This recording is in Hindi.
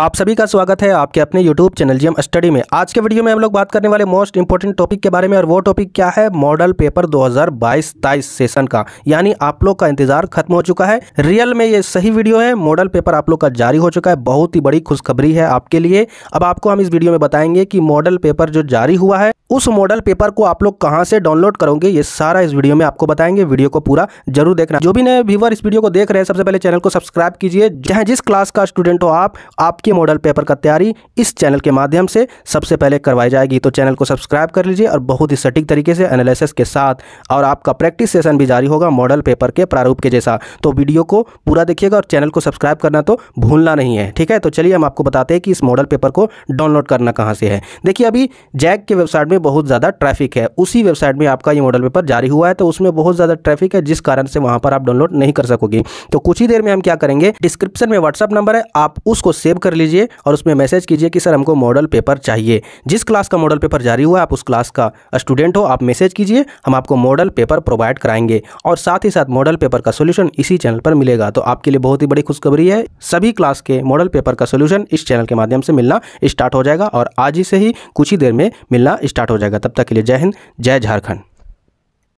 आप सभी का स्वागत है आपके अपने YouTube चैनल जीएम स्टडी में आज के वीडियो में हम लोग बात करने वाले मोस्ट इंपॉर्टेंट टॉपिक के बारे में और वो टॉपिक क्या है मॉडल पेपर 2022-23 सेशन का यानी आप लोग का इंतजार खत्म हो चुका है रियल में ये सही वीडियो है मॉडल पेपर आप लोग का जारी हो चुका है बहुत ही बड़ी खुशखबरी है आपके लिए अब आपको हम इस वीडियो में बताएंगे की मॉडल पेपर जो जारी हुआ है उस मॉडल पेपर को आप लोग कहाँ से डाउनलोड करोगे ये सारा इस वीडियो में आपको बताएंगे वीडियो को पूरा जरूर देखना जो भी नए व्यूवर इस वीडियो को देख रहे हैं सबसे पहले चैनल को सब्सक्राइब कीजिए जहाँ जिस क्लास का स्टूडेंट हो आपकी आपके के मॉडल पेपर का तैयारी इस चैनल के माध्यम से सबसे पहले करवाई जाएगी तो चैनल को सब्सक्राइब कर लीजिए और बहुत ही सटीक तरीके से एनालिसिस के साथ और आपका प्रैक्टिस सेशन भी जारी होगा मॉडल पेपर के प्रारूप के जैसा तो वीडियो को पूरा देखिएगा और चैनल को सब्सक्राइब करना तो भूलना नहीं है ठीक है तो चलिए हम आपको बताते हैं कि इस मॉडल पेपर को डाउनलोड करना कहाँ से है देखिए अभी जैक के वेबसाइट में बहुत ज़्यादा ट्रैफिक है उसी वेबसाइट में आपका ये मॉडल पेपर जारी हुआ है तो उसमें बहुत ज़्यादा ट्रैफिक है जिस कारण से वहाँ पर आप डाउनलोड नहीं कर सकोगे तो कुछ ही देर में हम क्या करेंगे डिस्क्रिप्शन में व्हाट्सअप नंबर है आप उसको सेव कर कर लीजिए और उसमें मैसेज कीजिए कि सर हमको मॉडल पेपर चाहिए जिस क्लास का मॉडल पेपर जारी हुआ है आप उस क्लास का स्टूडेंट हो आप मैसेज कीजिए हम आपको मॉडल पेपर प्रोवाइड कराएंगे और साथ ही साथ मॉडल पेपर का सोल्यूशन इसी चैनल पर मिलेगा तो आपके लिए बहुत ही बड़ी खुशखबरी है सभी क्लास के मॉडल पेपर का सोल्यूशन इस चैनल के माध्यम से मिलना स्टार्ट हो जाएगा और आज ही से ही कुछ ही देर में मिलना स्टार्ट हो जाएगा तब तक के लिए जय हिंद जय झारखंड